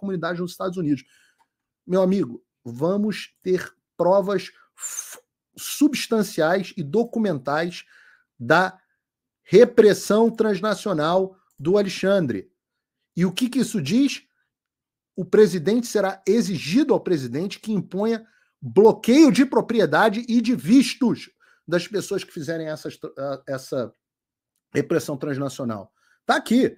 comunidade nos Estados Unidos. Meu amigo, vamos ter provas substanciais e documentais da repressão transnacional do Alexandre. E o que, que isso diz? O presidente será exigido ao presidente que imponha bloqueio de propriedade e de vistos das pessoas que fizerem essas, essa repressão transnacional. Está aqui.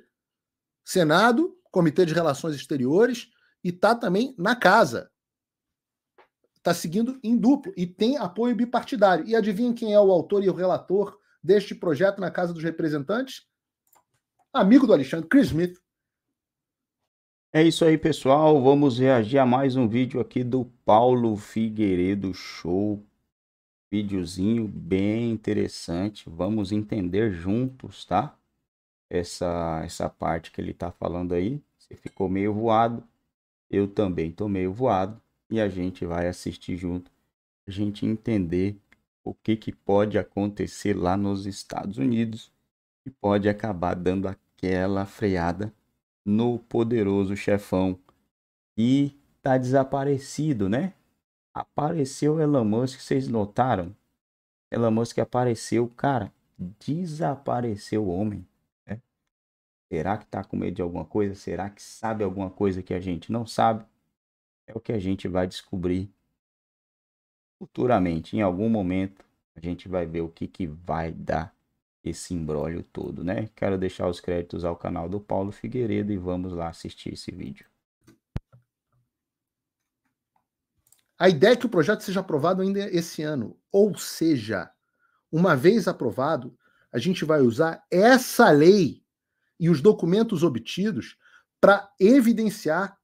Senado Comitê de Relações Exteriores, e está também na casa. Está seguindo em duplo e tem apoio bipartidário. E adivinha quem é o autor e o relator deste projeto na Casa dos Representantes? Amigo do Alexandre, Chris Smith. É isso aí, pessoal. Vamos reagir a mais um vídeo aqui do Paulo Figueiredo Show. Videozinho bem interessante. Vamos entender juntos, tá? essa, essa parte que ele está falando aí. Você ficou meio voado, eu também estou meio voado e a gente vai assistir junto, a gente entender o que, que pode acontecer lá nos Estados Unidos e pode acabar dando aquela freada no poderoso chefão e tá desaparecido, né? Apareceu Elon Musk, vocês notaram? Elon Musk apareceu, cara, desapareceu o homem. Será que está com medo de alguma coisa? Será que sabe alguma coisa que a gente não sabe? É o que a gente vai descobrir futuramente. Em algum momento, a gente vai ver o que, que vai dar esse embrólio todo, né? Quero deixar os créditos ao canal do Paulo Figueiredo e vamos lá assistir esse vídeo. A ideia é que o projeto seja aprovado ainda esse ano, ou seja, uma vez aprovado, a gente vai usar essa lei e os documentos obtidos para evidenciar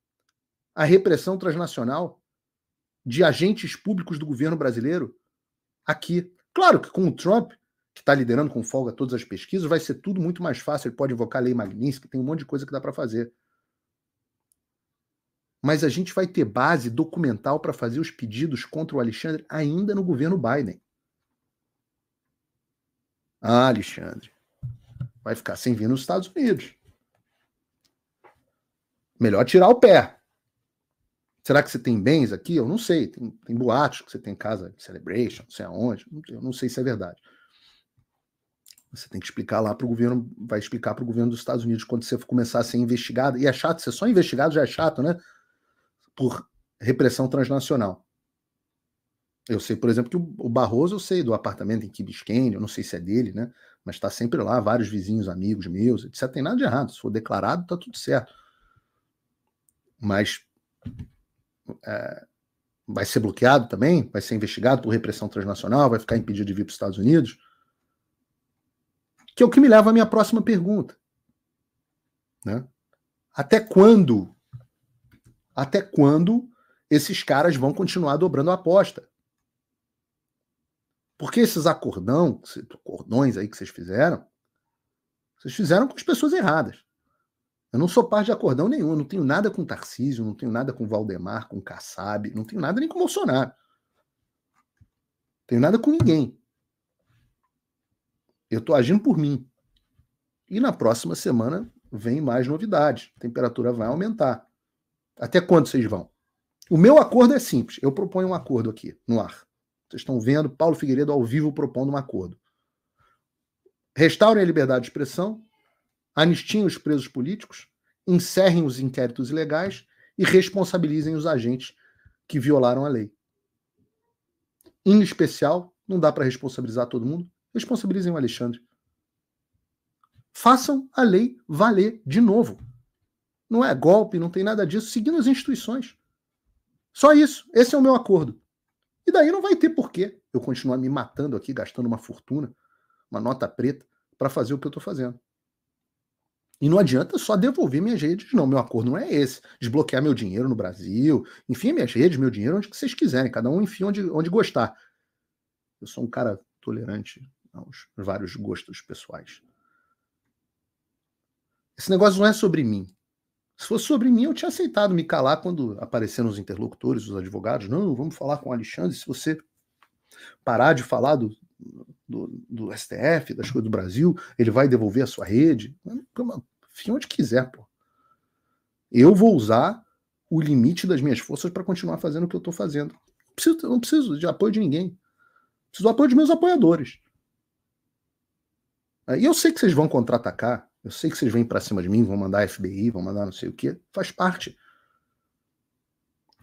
a repressão transnacional de agentes públicos do governo brasileiro aqui. Claro que com o Trump, que está liderando com folga todas as pesquisas, vai ser tudo muito mais fácil. Ele pode invocar a lei Magnitsky, tem um monte de coisa que dá para fazer. Mas a gente vai ter base documental para fazer os pedidos contra o Alexandre ainda no governo Biden. Ah, Alexandre, vai ficar sem vir nos Estados Unidos. Melhor tirar o pé. Será que você tem bens aqui? Eu não sei. Tem, tem boatos que você tem em casa, celebration, não sei aonde. Eu não sei se é verdade. Você tem que explicar lá para o governo, vai explicar para o governo dos Estados Unidos quando você começar a ser investigado. E é chato, ser só investigado já é chato, né? Por repressão transnacional. Eu sei, por exemplo, que o Barroso, eu sei do apartamento em Quibisquene, eu não sei se é dele, né? Mas está sempre lá, vários vizinhos, amigos meus, etc. Tem nada de errado. Se for declarado, tá tudo certo. Mas é, vai ser bloqueado também? Vai ser investigado por repressão transnacional? Vai ficar impedido de vir para os Estados Unidos? Que é o que me leva à minha próxima pergunta. Né? Até quando? Até quando esses caras vão continuar dobrando a aposta? Porque esses acordão, cordões aí que vocês fizeram, vocês fizeram com as pessoas erradas. Eu não sou parte de acordão nenhum, eu não tenho nada com Tarcísio, não tenho nada com Valdemar, com Kassab, não tenho nada nem com Bolsonaro. tenho nada com ninguém. Eu estou agindo por mim. E na próxima semana vem mais novidades. A temperatura vai aumentar. Até quando vocês vão? O meu acordo é simples. Eu proponho um acordo aqui, no ar. Vocês estão vendo Paulo Figueiredo ao vivo propondo um acordo. Restaurem a liberdade de expressão, anistiem os presos políticos, encerrem os inquéritos ilegais e responsabilizem os agentes que violaram a lei. Em especial, não dá para responsabilizar todo mundo, responsabilizem o Alexandre. Façam a lei valer de novo. Não é golpe, não tem nada disso, seguindo as instituições. Só isso. Esse é o meu acordo. E daí não vai ter porquê eu continuar me matando aqui, gastando uma fortuna, uma nota preta, para fazer o que eu estou fazendo. E não adianta só devolver minhas redes, não. Meu acordo não é esse. Desbloquear meu dinheiro no Brasil, enfim, minhas redes, meu dinheiro, onde vocês quiserem, cada um enfim onde, onde gostar. Eu sou um cara tolerante aos vários gostos pessoais. Esse negócio não é sobre mim. Se fosse sobre mim, eu tinha aceitado me calar quando apareceram os interlocutores, os advogados. Não, vamos falar com o Alexandre. Se você parar de falar do, do, do STF, das coisas do Brasil, ele vai devolver a sua rede. Enfim, onde quiser, pô. Eu vou usar o limite das minhas forças para continuar fazendo o que eu estou fazendo. Não preciso, não preciso de apoio de ninguém. Preciso do apoio dos meus apoiadores. E eu sei que vocês vão contra-atacar. Eu sei que vocês vêm para cima de mim, vão mandar FBI, vão mandar não sei o que. Faz parte.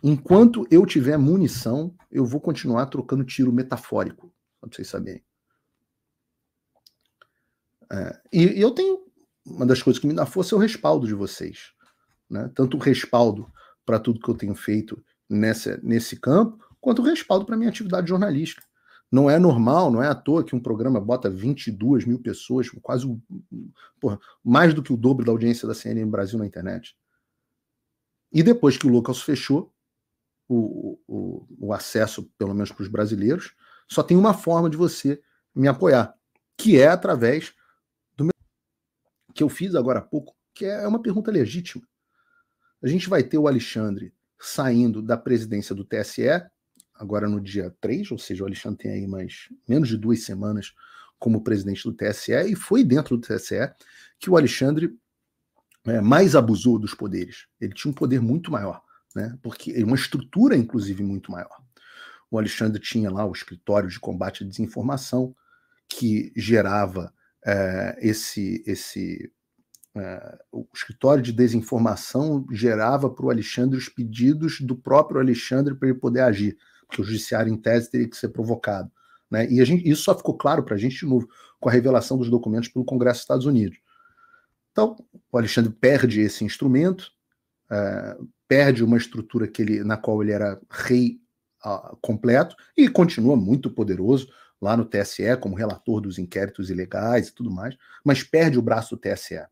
Enquanto eu tiver munição, eu vou continuar trocando tiro metafórico, para vocês saberem. É, e, e, eu tenho uma das coisas que me dá força é o respaldo de vocês, né? Tanto o respaldo para tudo que eu tenho feito nessa, nesse campo, quanto o respaldo para minha atividade jornalística. Não é normal, não é à toa que um programa bota 22 mil pessoas, quase porra, mais do que o dobro da audiência da CNN Brasil na internet. E depois que o Lucas fechou o, o, o acesso, pelo menos para os brasileiros, só tem uma forma de você me apoiar, que é através do meu que eu fiz agora há pouco, que é uma pergunta legítima. A gente vai ter o Alexandre saindo da presidência do TSE agora no dia 3, ou seja, o Alexandre tem aí mais menos de duas semanas como presidente do TSE, e foi dentro do TSE que o Alexandre é, mais abusou dos poderes. Ele tinha um poder muito maior, né? Porque é uma estrutura, inclusive, muito maior. O Alexandre tinha lá o escritório de combate à desinformação que gerava é, esse esse é, o escritório de desinformação gerava para o Alexandre os pedidos do próprio Alexandre para ele poder agir que o judiciário, em tese, teria que ser provocado. Né? E gente, isso só ficou claro para a gente de novo com a revelação dos documentos pelo Congresso dos Estados Unidos. Então, o Alexandre perde esse instrumento, é, perde uma estrutura que ele, na qual ele era rei ah, completo e continua muito poderoso lá no TSE como relator dos inquéritos ilegais e tudo mais, mas perde o braço do TSE.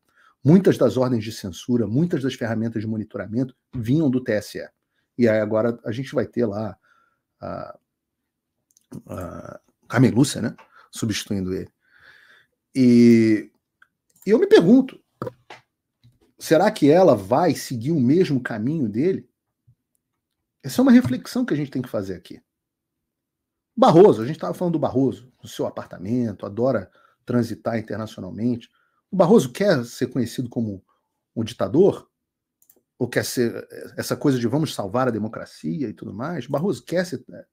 Muitas das ordens de censura, muitas das ferramentas de monitoramento vinham do TSE. E aí agora a gente vai ter lá a, a Lúcia, né? Substituindo ele. E, e eu me pergunto, será que ela vai seguir o mesmo caminho dele? Essa é uma reflexão que a gente tem que fazer aqui. Barroso, a gente estava falando do Barroso, no seu apartamento, adora transitar internacionalmente. O Barroso quer ser conhecido como um ditador? ou quer ser eh, essa coisa de vamos salvar a democracia e tudo mais? Barroso quer ser eh,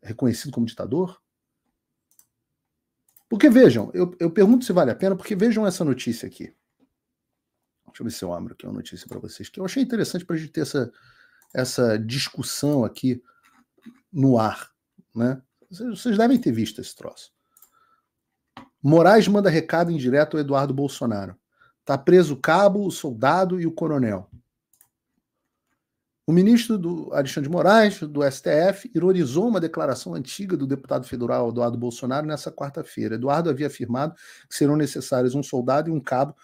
reconhecido como ditador? Porque vejam, eu, eu pergunto se vale a pena, porque vejam essa notícia aqui. Deixa eu ver se eu abro aqui uma notícia para vocês, que eu achei interessante para a gente ter essa, essa discussão aqui no ar. Né? Vocês devem ter visto esse troço. Moraes manda recado indireto ao Eduardo Bolsonaro. Tá preso o cabo, o soldado e o coronel. O ministro do Alexandre de Moraes, do STF, ironizou uma declaração antiga do deputado federal Eduardo Bolsonaro nessa quarta-feira. Eduardo havia afirmado que serão necessários um soldado e um cabo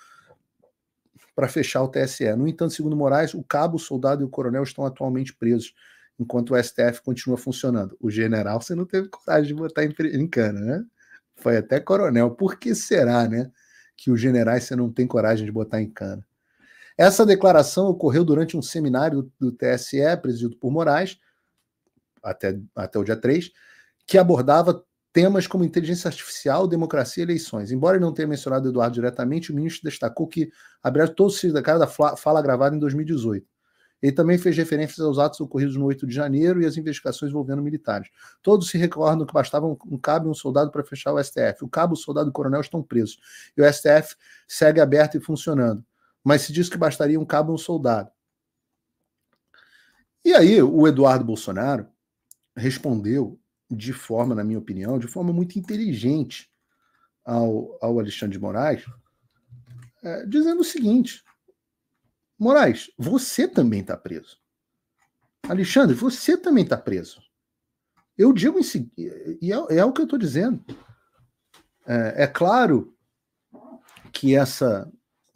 para fechar o TSE. No entanto, segundo Moraes, o cabo, o soldado e o coronel estão atualmente presos, enquanto o STF continua funcionando. O general você não teve coragem de botar em, em cana, né? Foi até coronel. Por que será, né, que os generais você não tem coragem de botar em cana? Essa declaração ocorreu durante um seminário do TSE, presidido por Moraes, até, até o dia 3, que abordava temas como inteligência artificial, democracia e eleições. Embora ele não tenha mencionado Eduardo diretamente, o ministro destacou que, abriu todo o da cara da fala gravada em 2018. Ele também fez referências aos atos ocorridos no 8 de janeiro e às investigações envolvendo militares. Todos se recordam que bastava um cabo e um soldado para fechar o STF. O cabo, o soldado e o coronel estão presos. E o STF segue aberto e funcionando mas se diz que bastaria um cabo e um soldado. E aí o Eduardo Bolsonaro respondeu de forma, na minha opinião, de forma muito inteligente ao, ao Alexandre de Moraes, é, dizendo o seguinte: Moraes, você também está preso. Alexandre, você também está preso. Eu digo em seguida, e é, é, o que eu estou dizendo. É, é claro que essa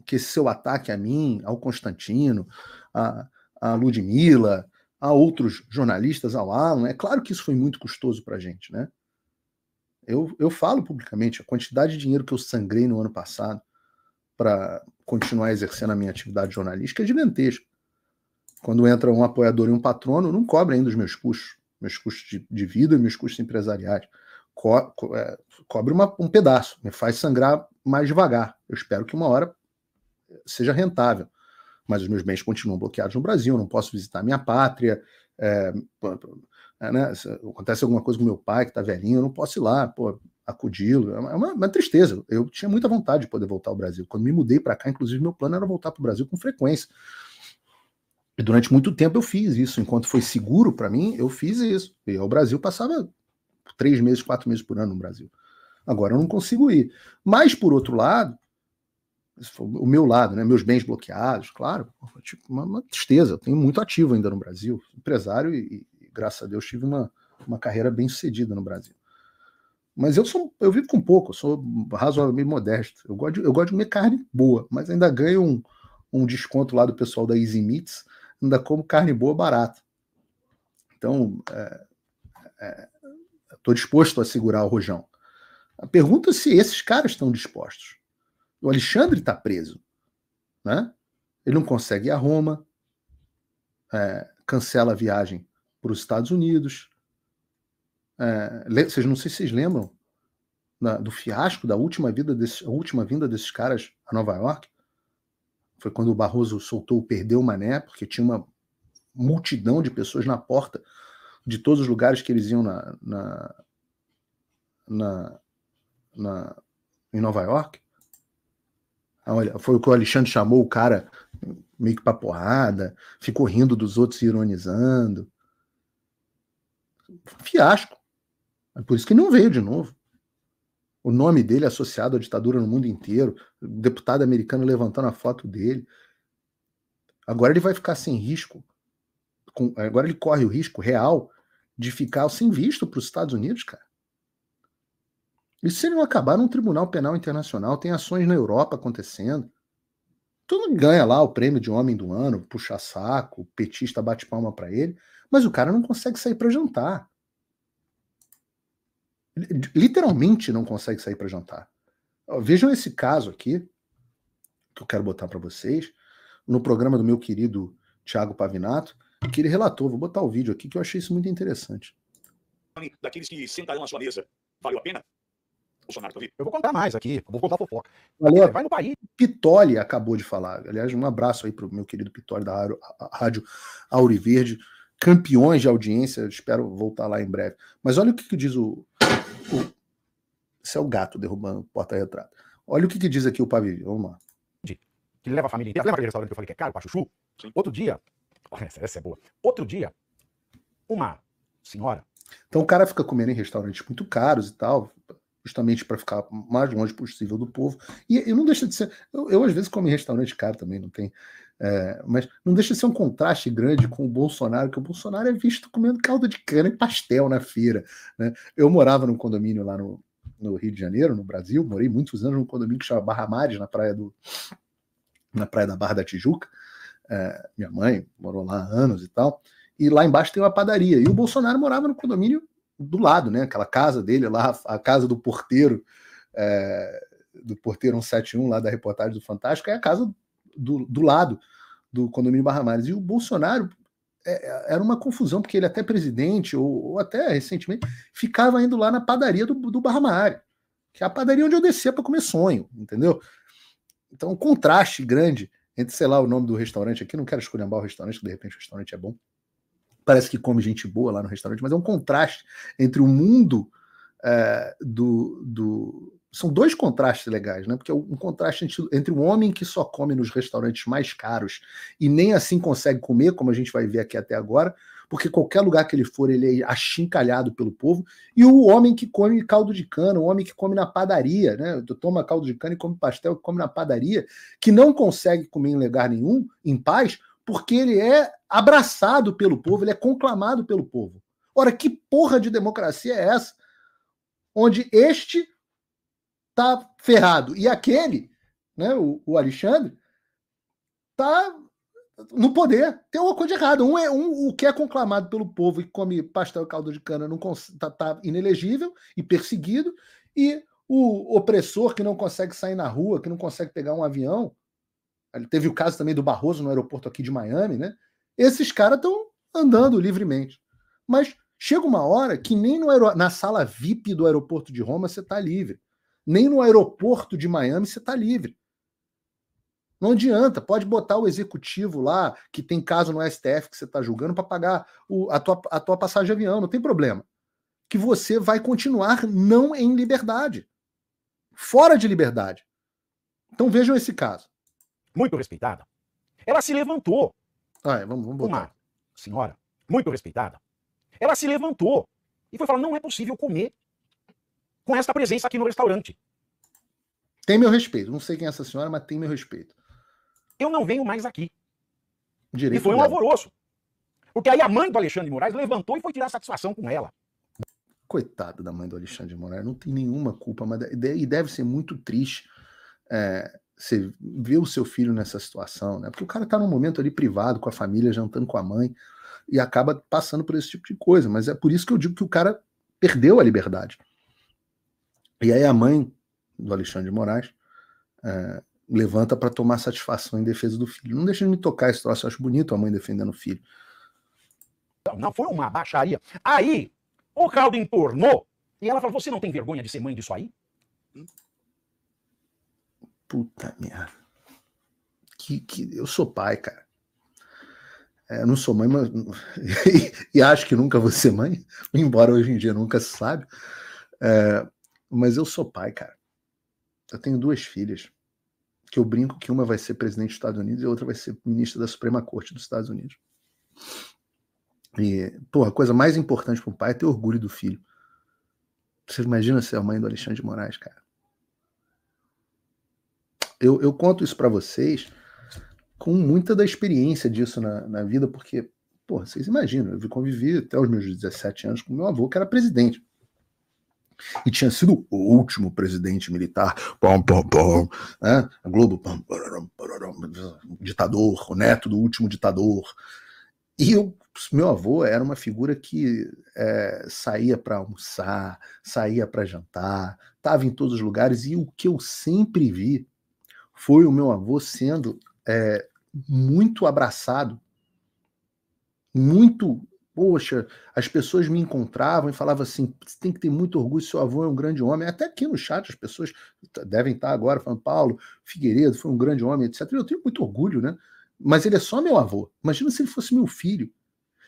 que esse seu ataque a mim, ao Constantino, a, a Ludmilla, a outros jornalistas, ao Alan, é claro que isso foi muito custoso para a gente, né? Eu, eu falo publicamente a quantidade de dinheiro que eu sangrei no ano passado para continuar exercendo a minha atividade jornalística é gigantesca. Quando entra um apoiador e um patrono, não cobre ainda os meus custos, meus custos de, de vida e meus custos empresariais. Co co é, cobre uma, um pedaço, me faz sangrar mais devagar. Eu espero que uma hora seja rentável. Mas os meus bens continuam bloqueados no Brasil, não posso visitar minha pátria. É, é né? Acontece alguma coisa com meu pai, que está velhinho, eu não posso ir lá, acudi-lo. É, é uma, uma, tristeza. Eu tinha muita vontade de poder voltar ao Brasil. Quando me mudei para cá, inclusive, meu plano era voltar para o Brasil com frequência. E durante muito tempo eu fiz isso. Enquanto foi seguro para mim, eu fiz isso. E ao Brasil passava três meses, quatro meses por ano no Brasil. Agora eu não consigo ir. Mas, por outro lado, o meu lado, né? meus bens bloqueados, claro, tipo, uma, uma tristeza. Eu tenho muito ativo ainda no Brasil, empresário e, e, graças a Deus tive uma, uma carreira bem sucedida no Brasil. Mas eu sou, eu vivo com pouco, eu sou razoavelmente modesto. Eu gosto, de, eu gosto de comer carne boa, mas ainda ganho um, um desconto lá do pessoal da Easy Meats, ainda como carne boa barata. Então, estou é, é, disposto a segurar o rojão. A pergunta é se esses caras estão dispostos. O Alexandre está preso. Né? Ele não consegue ir a Roma, é, cancela a viagem para os Estados Unidos. É, vocês não sei se vocês lembram do fiasco da última, vida desse, última vinda desses caras a Nova York. Foi quando o Barroso soltou o Perdeu Mané, porque tinha uma multidão de pessoas na porta de todos os lugares que eles iam na, na, na, na em Nova York. Ah, foi o que o Alexandre chamou o cara meio que pra porrada, ficou rindo dos outros e ironizando. Fiasco. É por isso que não veio de novo. O nome dele é associado à ditadura no mundo inteiro. O deputado americano levantando a foto dele. Agora ele vai ficar sem risco. agora ele corre o risco real de ficar sem visto para os Estados Unidos, cara. E se ele não acabar num tribunal penal internacional, tem ações na Europa acontecendo. Todo mundo ganha lá o prêmio de homem do ano, puxa saco, o petista bate palma para ele, mas o cara não consegue sair para jantar. Literalmente não consegue sair para jantar. Vejam esse caso aqui, que eu quero botar para vocês, no programa do meu querido Tiago Pavinato, que ele relatou. Vou botar o vídeo aqui que eu achei isso muito interessante. Daqueles que sentaram na sua mesa, valeu a pena? Bolsonaro, eu vou contar mais aqui, vou contar fofoca. Valeu. Vai no país. Pitoli acabou de falar. Aliás, um abraço aí pro meu querido Pitoli da Rádio Auri Verde, campeões de audiência, espero voltar lá em breve. Mas olha o que, que diz o, Esse é o gato derrubando porta-retrato. Olha o que, que diz aqui o Pavivi, vamos lá. Que leva a família inteira. Lembra aquele restaurante que eu falei que é caro, pra chuchu? Sim. Outro dia, essa, essa é boa. Outro dia, uma senhora. Então o cara fica comendo em restaurantes muito caros e tal, justamente para ficar mais longe possível do povo. E, e não deixa de ser. Eu, eu às vezes, como em restaurante caro também, não tem. É, mas não deixa de ser um contraste grande com o Bolsonaro, que o Bolsonaro é visto comendo calda de cana e pastel na feira. Né? Eu morava num condomínio lá no, no Rio de Janeiro, no Brasil, morei muitos anos num condomínio que chama Barra Mares, na praia, do, na praia da Barra da Tijuca. É, minha mãe morou lá há anos e tal. E lá embaixo tem uma padaria. E o Bolsonaro morava no condomínio do lado, né? Aquela casa dele lá, a casa do porteiro, é, do porteiro 171 lá da reportagem do Fantástico, é a casa do, do lado do condomínio Barra Mares. E o Bolsonaro é, era uma confusão, porque ele até presidente, ou, ou, até recentemente, ficava indo lá na padaria do, do Barra Mares, que é a padaria onde eu descia para comer sonho, entendeu? Então, um contraste grande entre, sei lá, o nome do restaurante aqui, não quero escolher o restaurante, que de repente o restaurante é bom, parece que come gente boa lá no restaurante, mas é um contraste entre o mundo é, do, do, São dois contrastes legais, né? Porque é um contraste entre o um homem que só come nos restaurantes mais caros e nem assim consegue comer, como a gente vai ver aqui até agora, porque qualquer lugar que ele for, ele é achincalhado pelo povo, e o homem que come caldo de cana, o homem que come na padaria, né? Toma caldo de cana e come pastel, come na padaria, que não consegue comer em lugar nenhum, em paz, porque ele é abraçado pelo povo, ele é conclamado pelo povo. Ora, que porra de democracia é essa? Onde este tá ferrado e aquele, né, o, o Alexandre, tá no poder. Tem uma coisa errada. Um é um, o que é conclamado pelo povo e come pastel e caldo de cana não tá, tá inelegível e perseguido, e o opressor que não consegue sair na rua, que não consegue pegar um avião. Ele teve o caso também do Barroso no aeroporto aqui de Miami, né? Esses caras estão andando livremente. Mas chega uma hora que nem aer... na sala VIP do aeroporto de Roma você está livre. Nem no aeroporto de Miami você está livre. Não adianta, pode botar o executivo lá, que tem caso no STF que você está julgando, para pagar o, a, tua, a tua passagem de avião, não tem problema. Que você vai continuar não em liberdade. Fora de liberdade. Então vejam esse caso. Muito respeitada. Ela se levantou ah, é, vamos, vamos Uma senhora muito respeitada, ela se levantou e foi falar: não é possível comer com esta presença aqui no restaurante. Tem meu respeito. Não sei quem é essa senhora, mas tem meu respeito. Eu não venho mais aqui. Direito e foi um dela. alvoroço. Porque aí a mãe do Alexandre de Moraes levantou e foi tirar satisfação com ela. Coitado da mãe do Alexandre de Moraes, não tem nenhuma culpa, mas e deve ser muito triste é, você vê o seu filho nessa situação, né? Porque o cara está num momento ali privado com a família, jantando com a mãe e acaba passando por esse tipo de coisa, mas é por isso que eu digo que o cara perdeu a liberdade. E aí a mãe do Alexandre de Moraes é, levanta para tomar satisfação em defesa do filho. Não deixa de me tocar esse troço, eu acho bonito a mãe defendendo o filho. Não foi uma baixaria. Aí o caldo entornou e ela falou: Você não tem vergonha de ser mãe disso aí? Puta merda. Que, que, eu sou pai, cara. É, não sou mãe, mas. e, e, acho que nunca vou ser mãe, embora hoje em dia nunca se sabe. É, mas eu sou pai, cara. Eu tenho duas filhas. Que eu brinco que uma vai ser presidente dos Estados Unidos e a outra vai ser ministra da Suprema Corte dos Estados Unidos. E, pô, a coisa mais importante para um pai é ter orgulho do filho. Você imagina ser a mãe do Alexandre de Moraes, cara eu, eu conto isso para vocês com muita da experiência disso na, na vida, porque, pô, vocês imaginam, eu convivi até os meus 17 anos com meu avô, que era presidente. E tinha sido o último presidente militar, pom, pom, pom, né? A Globo, pom, pararam, pararam, ditador, o neto do último ditador. E eu, meu avô era uma figura que é, saía para almoçar, saía para jantar, estava em todos os lugares, e o que eu sempre vi foi o meu avô sendo é, muito abraçado, muito. Poxa, as pessoas me encontravam e falavam assim: você tem que ter muito orgulho, seu avô é um grande homem. Até aqui no chat as pessoas devem estar agora falando: Paulo Figueiredo foi um grande homem, etc. Eu tenho muito orgulho, né? Mas ele é só meu avô. Imagina se ele fosse meu filho.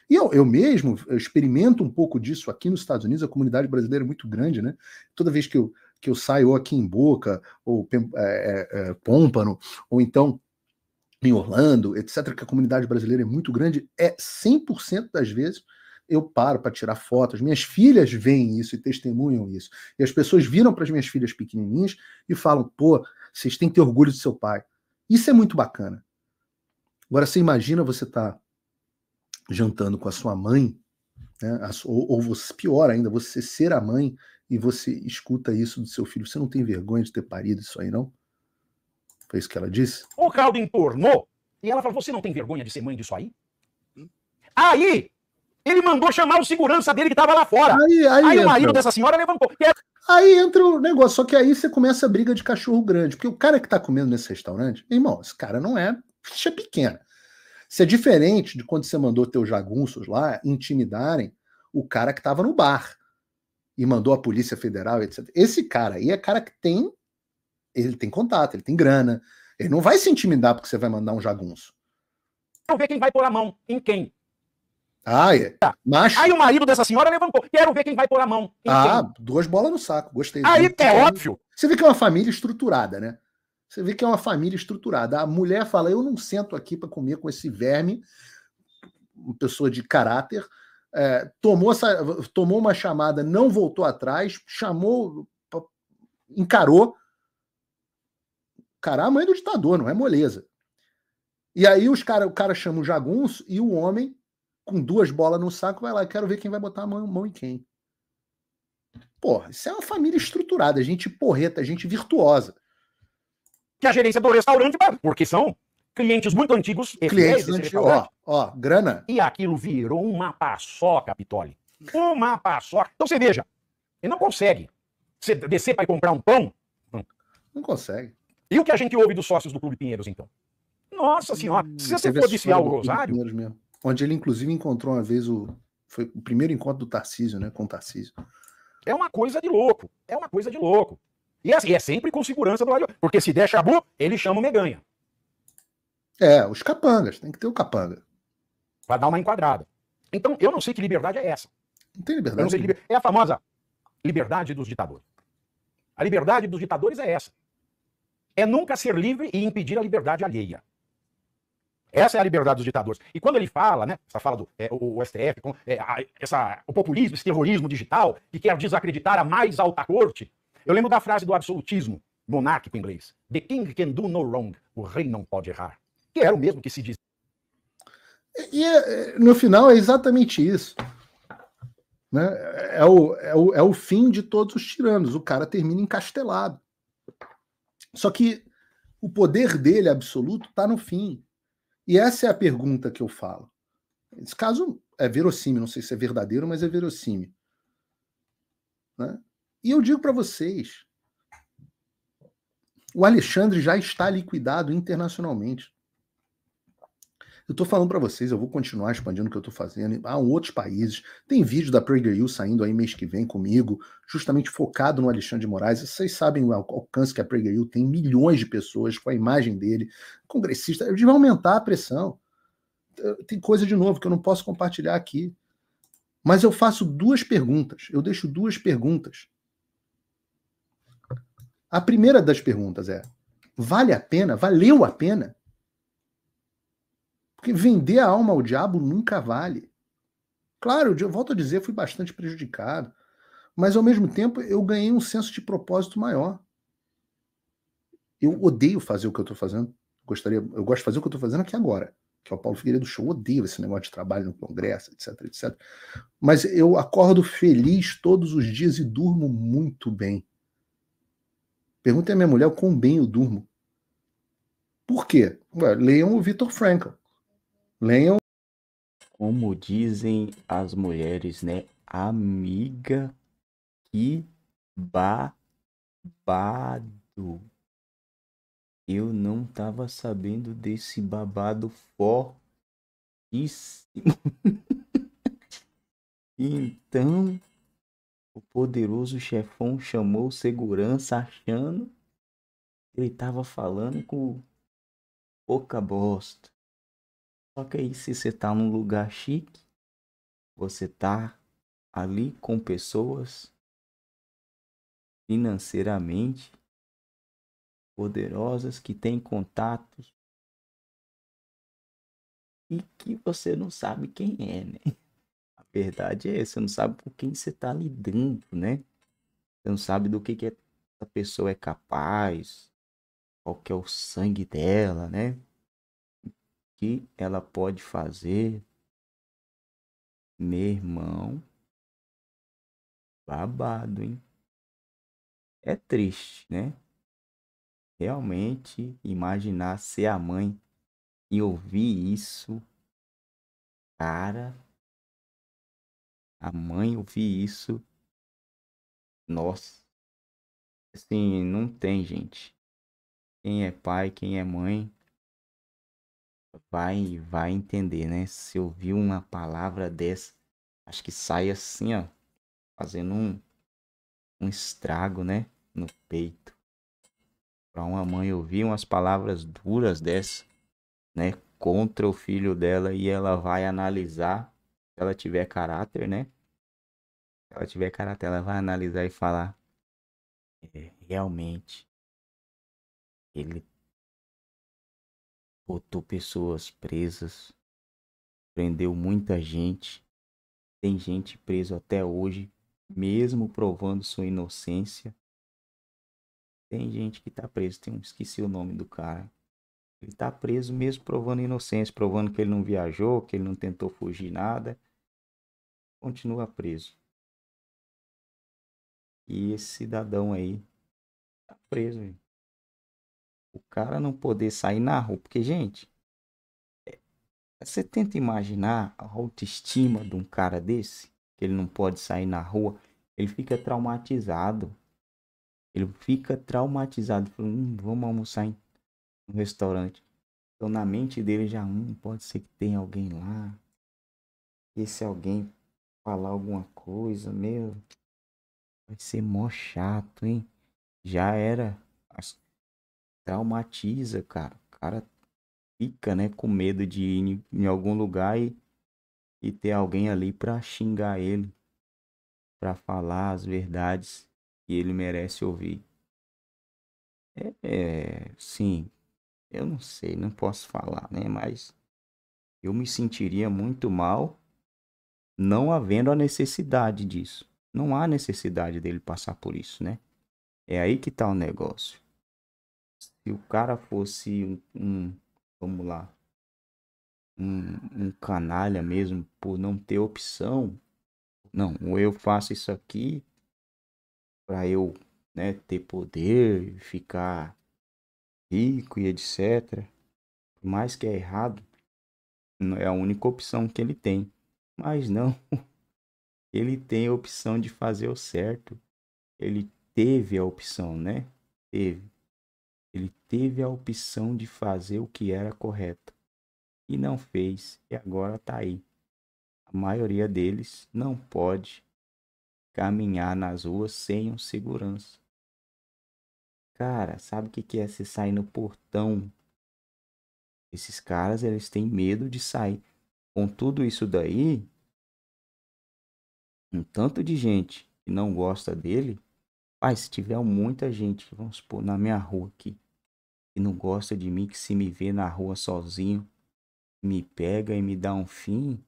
E eu, eu mesmo eu experimento um pouco disso aqui nos Estados Unidos, a comunidade brasileira é muito grande, né? Toda vez que eu que eu saio ou aqui em Boca, ou é, é, é ou então em Orlando, etc., que a comunidade brasileira é muito grande, é 100% das vezes eu paro para tirar fotos. Minhas filhas veem isso e testemunham isso. E as pessoas viram para as minhas filhas pequenininhas e falam: pô, vocês têm que ter orgulho do seu pai. Isso é muito bacana. Agora, você imagina você tá jantando com a sua mãe, né? ou, ou você, pior ainda, você ser a mãe e você escuta isso do seu filho. Você não tem vergonha de ter parido isso aí, não? Foi isso que ela disse? O caldo entornou e ela falou: Você não tem vergonha de ser mãe disso aí? Hum? Aí ele mandou chamar o segurança dele que estava lá fora. Aí, aí, aí o marido dessa senhora levantou. É aí entra o negócio, só que aí você começa a briga de cachorro grande, porque o cara que está comendo nesse restaurante, irmão, esse cara não é ficha é pequena. Se é diferente de quando você mandou teus jagunços lá intimidarem o cara que estava no bar e mandou a Polícia Federal, etc. Esse cara aí é cara que tem. Ele tem contato, ele tem grana. Ele não vai se intimidar porque você vai mandar um jagunço. Quero ver quem vai pôr a mão em quem. Ah, é. Tá. Macho. Aí o marido dessa senhora levantou. Quero ver quem vai pôr a mão. Em ah, quem. duas bolas no saco. Gostei. Aí muito. é óbvio. Você vê que é uma família estruturada, né? Você vê que é uma família estruturada. A mulher fala: Eu não sento aqui para comer com esse verme, uma pessoa de caráter, é, tomou, essa, tomou uma chamada, não voltou atrás, chamou, encarou. Cara, a mãe do ditador, não é moleza. E aí os cara, o cara chama o jagunço e o homem, com duas bolas no saco, vai lá, quero ver quem vai botar a mão, mão em quem. Porra, isso é uma família estruturada, gente porreta, gente virtuosa. Que a gerência do restaurante, porque são clientes muito antigos, clientes antigos, Ó, grana. E aquilo virou uma paçoca, Pitoli. Uma paçoca. Então você veja, ele não consegue. Você descer para comprar um pão? Hum. Não consegue. E o que a gente ouve dos sócios do Clube Pinheiros, então? Nossa Senhora, hum, se você for viciar o Rosário. Mesmo, onde ele, inclusive, encontrou uma vez o. Foi o primeiro encontro do Tarcísio, né? Com o Tarcísio. É uma coisa de louco. É uma coisa de louco. E é, é sempre com segurança do lado. Porque se der chabu, ele chama o Meganha. É, os capangas. Tem que ter o capanga para dar uma enquadrada. Então, eu não sei que liberdade é essa. Não tem liberdade. Eu não sei liber... É a famosa liberdade dos ditadores. A liberdade dos ditadores é essa. É nunca ser livre e impedir a liberdade alheia. Essa é a liberdade dos ditadores. E quando ele fala, né, essa fala do é, o, o, STF, com, é, a, essa, o populismo, esse terrorismo digital, que quer desacreditar a mais alta corte, eu lembro da frase do absolutismo monárquico inglês: The king can do no wrong, o rei não pode errar. Que era o mesmo que se diz e eh, no final é exatamente isso. Né? É, o, é, o, é o fim de todos os tiranos. O cara termina encastelado. Só que o poder dele absoluto está no fim. E essa é a pergunta que eu falo. Esse caso é verossímil, não sei se é verdadeiro, mas é verossímil. Né? E eu digo para vocês: o Alexandre já está liquidado internacionalmente. Eu estou falando para vocês, eu vou continuar expandindo o que eu estou fazendo. Há outros países. Tem vídeo da PragerU saindo aí mês que vem comigo, justamente focado no Alexandre de Moraes. Vocês sabem o alcance que a PragerU tem, milhões de pessoas com a imagem dele, congressista. Eu devia aumentar a pressão. Tem coisa de novo que eu não posso compartilhar aqui. Mas eu faço duas perguntas. Eu deixo duas perguntas. A primeira das perguntas é: vale a pena? Valeu a pena? Porque vender a alma ao diabo nunca vale. Claro, eu volto a dizer, fui bastante prejudicado, mas ao mesmo tempo eu ganhei um senso de propósito maior. Eu odeio fazer o que eu estou fazendo. Gostaria, eu gosto de fazer o que eu estou fazendo aqui agora, que é o Paulo Figueiredo Show. Eu odeio esse negócio de trabalho no Congresso, etc, etc. Mas eu acordo feliz todos os dias e durmo muito bem. Pergunta à minha mulher o quão bem eu durmo. Por quê? Ué, leiam o Vitor Frankl. Leiam. Como dizem as mulheres, né? Amiga, que babado. Eu não tava sabendo desse babado fortíssimo. então, o poderoso chefão chamou segurança achando que ele tava falando com pouca bosta. Só que aí, se você tá num lugar chique, você tá ali com pessoas financeiramente poderosas que têm contatos e que você não sabe quem é, né? A verdade é, você não sabe com quem você tá lidando, né? Você não sabe do que que essa pessoa é capaz, qual que é o sangue dela, né? que ela pode fazer, meu irmão, babado, hein? É triste, né? Realmente imaginar ser a mãe e ouvir isso, cara. A mãe ouvir isso, nossa. Assim, não tem, gente. Quem é pai, quem é mãe, vai vai entender, né? Se eu uma palavra dessa, acho que sai assim, ó, fazendo um, um estrago, né, no peito. Para uma mãe ouvir umas palavras duras dessa, né, contra o filho dela e ela vai analisar, se ela tiver caráter, né? Se ela tiver caráter, ela vai analisar e falar é, realmente ele botou pessoas presas, prendeu muita gente. Tem gente presa até hoje, mesmo provando sua inocência. Tem gente que tá preso, tem um, esqueci o nome do cara. Ele tá preso mesmo provando inocência, provando que ele não viajou, que ele não tentou fugir nada. Continua preso. E esse cidadão aí tá preso, hein? o cara não poder sair na rua. Porque, gente, é, você tenta imaginar a autoestima de um cara desse, que ele não pode sair na rua, ele fica traumatizado. Ele fica traumatizado. hum, vamos almoçar em um restaurante. Então, na mente dele já, hum, pode ser que tenha alguém lá. E se alguém falar alguma coisa, meu, vai ser mó chato, hein? Já era traumatiza, cara. O cara fica, né, com medo de ir em, algum lugar e, e ter alguém ali para xingar ele, para falar as verdades que ele merece ouvir. É, é, sim, eu não sei, não posso falar, né, mas eu me sentiria muito mal não havendo a necessidade disso. Não há necessidade dele passar por isso, né? É aí que tá o negócio se o cara fosse um, um vamos lá, um, um, canalha mesmo por não ter opção, não, ou eu faço isso aqui para eu né, ter poder, ficar rico e etc. Por mais que é errado, não é a única opção que ele tem. Mas não, ele tem a opção de fazer o certo. Ele teve a opção, né? Teve ele teve a opção de fazer o que era correto e não fez, e agora está aí. A maioria deles não pode caminhar nas ruas sem um segurança. Cara, sabe o que é se sair no portão? Esses caras, eles têm medo de sair. Com tudo isso daí, um tanto de gente que não gosta dele, mas se tiver muita gente, vamos supor, na minha rua aqui, que não gosta de mim, que se me vê na rua sozinho, me pega e me dá um fim?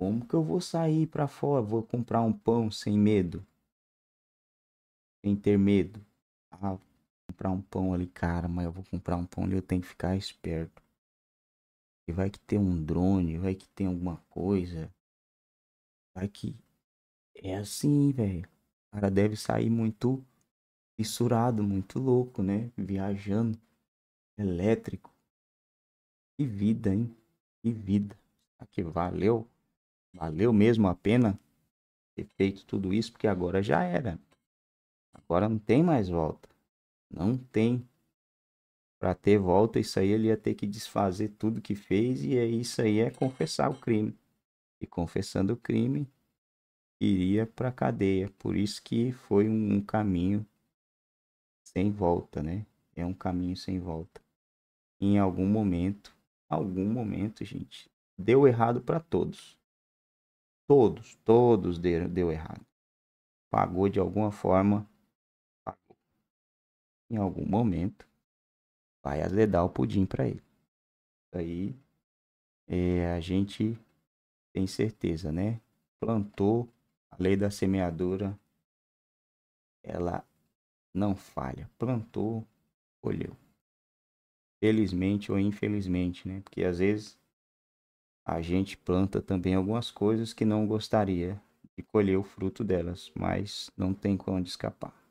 Como que eu vou sair para fora? Vou comprar um pão sem medo? Sem ter medo? Ah, vou comprar um pão ali, cara, mas eu vou comprar um pão ali, eu tenho que ficar esperto. E vai que tem um drone, vai que tem alguma coisa. Vai que. É assim, velho. O cara deve sair muito fissurado, muito louco, né? Viajando, elétrico. Que vida, hein? Que vida. aqui que valeu? Valeu mesmo a pena ter feito tudo isso? Porque agora já era. Agora não tem mais volta. Não tem. Para ter volta, isso aí ele ia ter que desfazer tudo que fez e é isso aí é confessar o crime. E confessando o crime, iria para cadeia. Por isso que foi um caminho sem volta, né? É um caminho sem volta. Em algum momento, algum momento, gente, deu errado para todos. Todos, todos deu, deu errado. Pagou de alguma forma. Pagou. Em algum momento, vai azedar o pudim para ele. Aí é, a gente tem certeza, né? Plantou a lei da semeadura, ela não falha. Plantou, colheu. Felizmente ou infelizmente, né? Porque às vezes a gente planta também algumas coisas que não gostaria de colher o fruto delas, mas não tem como escapar.